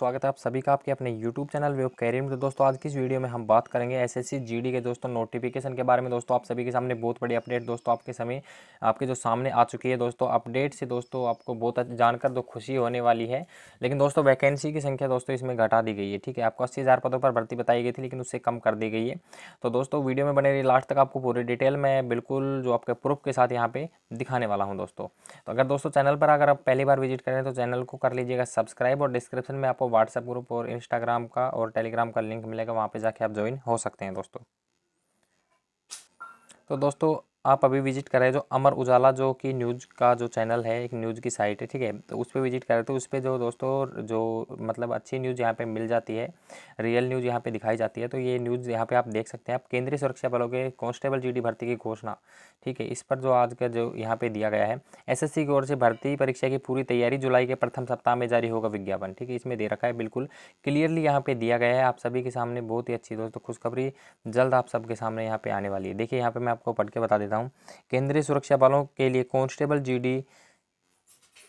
स्वागत है आप सभी का आपके अपने YouTube चैनल वेब कैरियर में तो दोस्तों आज की इस वीडियो में हम बात करेंगे एस जीडी के दोस्तों नोटिफिकेशन के बारे में दोस्तों आप सभी के सामने बहुत बड़ी अपडेट दोस्तों आपके समय आपके जो सामने आ चुकी है दोस्तों अपडेट से दोस्तों आपको बहुत जानकर दो तो खुशी होने वाली है लेकिन दोस्तों वैकेंसी की संख्या दोस्तों इसमें घटा दी गई है ठीक है आपको अस्सी पदों पर भर्ती बताई गई थी लेकिन उससे कम कर दी गई है तो दोस्तों वीडियो में बने रही लास्ट तक आपको पूरी डिटेल में बिल्कुल जो आपके प्रूफ के साथ यहाँ पर दिखाने वाला हूँ दोस्तों तो अगर दोस्तों चैनल पर अगर आप पहली बार विजिट करें तो चैनल को कर लीजिएगा सब्सक्राइब और डिस्क्रिप्शन में आपको व्हाट्सएप ग्रुप और इंस्टाग्राम का और टेलीग्राम का लिंक मिलेगा वहाँ पे जाके आप ज्वाइन हो सकते हैं दोस्तों तो दोस्तों आप अभी विजिट करें जो अमर उजाला जो कि न्यूज़ का जो चैनल है एक न्यूज़ की साइट है ठीक है तो उस पर विजिट करें तो उस पर जो दोस्तों जो मतलब अच्छी न्यूज़ यहाँ पे मिल जाती है रियल न्यूज़ यहाँ पे दिखाई जाती है तो ये न्यूज़ यहाँ पे आप देख सकते हैं आप केंद्रीय सुरक्षा बलों के कॉन्स्टेबल जी भर्ती की घोषणा ठीक है इस पर जो आज का जो यहाँ पर दिया गया है एस की ओर से भर्ती परीक्षा की पूरी तैयारी जुलाई के प्रथम सप्ताह में जारी होगा विज्ञापन ठीक है इसमें दे रखा है बिल्कुल क्लियरली यहाँ पर दिया गया है आप सभी के सामने बहुत ही अच्छी दोस्तों खुशखबरी जल्द आप सबके सामने यहाँ पर आने वाली है देखिए यहाँ पर मैं आपको पढ़ के बता देता हूँ केंद्रीय सुरक्षा बलों के लिए कांस्टेबल जी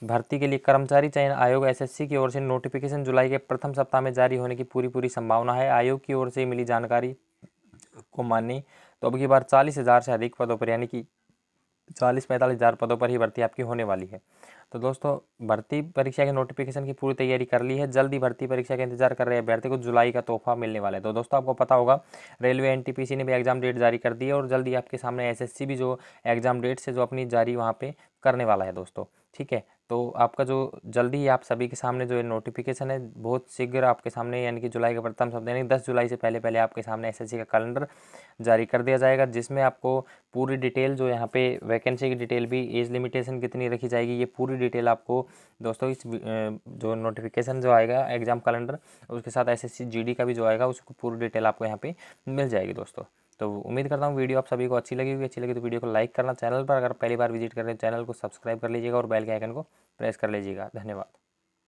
भर्ती के लिए कर्मचारी चयन आयोग एसएससी की ओर से नोटिफिकेशन जुलाई के प्रथम सप्ताह में जारी होने की पूरी पूरी संभावना है आयोग की ओर से मिली जानकारी को माने तो अब की बार चालीस हज़ार से अधिक पदों पर यानी कि चालीस पैंतालीस हज़ार पदों पर ही भर्ती आपकी होने वाली है तो दोस्तों भर्ती परीक्षा के नोटिफिकेशन की पूरी तैयारी कर ली है जल्दी भर्ती परीक्षा का इंतजार कर रहे अभ्यर्थी को जुलाई का तोहफा मिलने वाला है तो दोस्तों आपको पता होगा रेलवे एनटीपीसी ने भी एग्जाम डेट जारी कर दी है और जल्दी आपके सामने एसएससी भी जो एग्जाम डेट से जो अपनी जारी वहाँ पर करने वाला है दोस्तों ठीक है तो आपका जो जल्दी आप सभी के सामने जो ये नोटिफिकेशन है बहुत शीघ्र आपके सामने यानी कि जुलाई का प्रथम सप्ताह यानी दस जुलाई से पहले पहले आपके सामने एसएससी का कैलेंडर जारी कर दिया जाएगा जिसमें आपको पूरी डिटेल जो यहाँ पे वैकेंसी की डिटेल भी एज लिमिटेशन कितनी रखी जाएगी ये पूरी डिटेल आपको दोस्तों इस जो नोटिफिकेशन जो आएगा एग्ज़ाम कैलेंडर उसके साथ एस एस का भी जो आएगा उसको पूरी डिटेल आपको यहाँ पर मिल जाएगी दोस्तों तो उम्मीद करता हूँ वीडियो आप सभी को अच्छी लगी होगी अच्छी लगी तो वीडियो को लाइक करना चैनल पर अगर पहली बार विजिट कर रहे हैं चैनल को सब्सक्राइब कर लीजिएगा और बेल के आइकन को प्रेस कर लीजिएगा धन्यवाद